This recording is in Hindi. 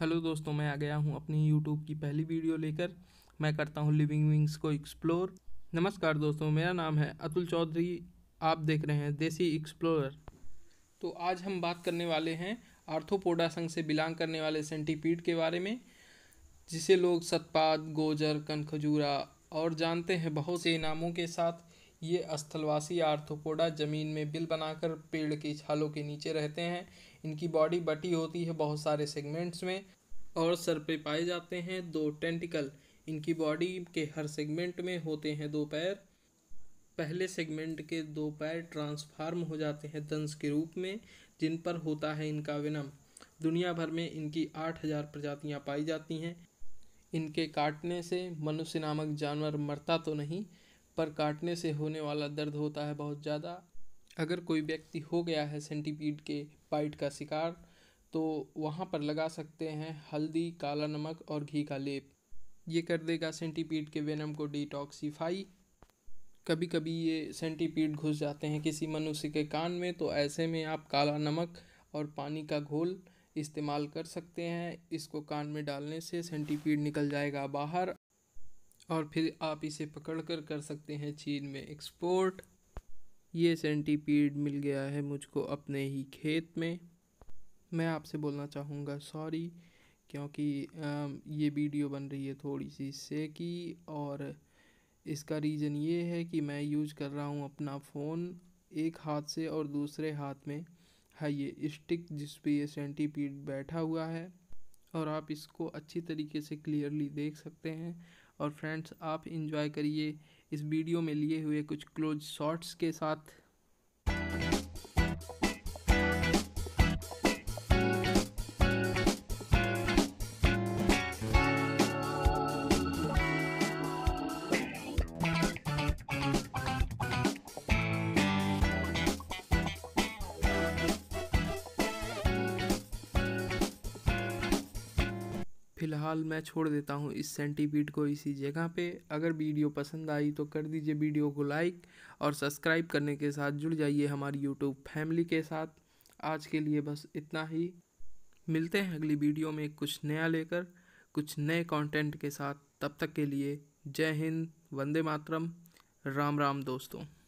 हेलो दोस्तों मैं आ गया हूँ अपनी यूट्यूब की पहली वीडियो लेकर मैं करता हूँ लिविंग विंग्स को एक्सप्लोर नमस्कार दोस्तों मेरा नाम है अतुल चौधरी आप देख रहे हैं देसी एक्सप्लोरर तो आज हम बात करने वाले हैं आर्थोपोडा संघ से बिलोंग करने वाले सेंटीपीड के बारे में जिसे लोग सतपात गोजर कनखजूरा और जानते हैं बहुत से इनामों के साथ ये स्थलवासी आर्थोपोडा ज़मीन में बिल बनाकर पेड़ की छालों के नीचे रहते हैं इनकी बॉडी बटी होती है बहुत सारे सेगमेंट्स में और सर पे पाए जाते हैं दो टेंटिकल इनकी बॉडी के हर सेगमेंट में होते हैं दो पैर पहले सेगमेंट के दो पैर ट्रांसफार्म हो जाते हैं दंश के रूप में जिन पर होता है इनका विनम दुनिया भर में इनकी आठ हजार प्रजातियाँ पाई जाती हैं इनके काटने से मनुष्य नामक जानवर मरता तो नहीं पर काटने से होने वाला दर्द होता है बहुत ज़्यादा अगर कोई व्यक्ति हो गया है सेंटीपीड के बाइट का शिकार तो वहाँ पर लगा सकते हैं हल्दी काला नमक और घी का लेप ये कर देगा सेंटीपीड के वेनम को डिटॉक्सीफाई कभी कभी ये सेंटीपीड घुस जाते हैं किसी मनुष्य के कान में तो ऐसे में आप काला नमक और पानी का घोल इस्तेमाल कर सकते हैं इसको कान में डालने से सेंटीपीड निकल जाएगा बाहर और फिर आप इसे पकड़कर कर सकते हैं चीन में एक्सपोर्ट ये सेंटीपीड मिल गया है मुझको अपने ही खेत में मैं आपसे बोलना चाहूँगा सॉरी क्योंकि ये वीडियो बन रही है थोड़ी सी से की और इसका रीज़न ये है कि मैं यूज कर रहा हूँ अपना फ़ोन एक हाथ से और दूसरे हाथ में है हाँ, ये स्टिक जिस पे ये सेंटीपीड बैठा हुआ है और आप इसको अच्छी तरीके से क्लियरली देख सकते हैं और फ्रेंड्स आप इन्जॉय करिए इस वीडियो में लिए हुए कुछ क्लोज शॉट्स के साथ फ़िलहाल मैं छोड़ देता हूँ इस सेंटीपीड को इसी जगह पे अगर वीडियो पसंद आई तो कर दीजिए वीडियो को लाइक और सब्सक्राइब करने के साथ जुड़ जाइए हमारी यूट्यूब फैमिली के साथ आज के लिए बस इतना ही मिलते हैं अगली वीडियो में कुछ नया लेकर कुछ नए कंटेंट के साथ तब तक के लिए जय हिंद वंदे मातरम राम राम दोस्तों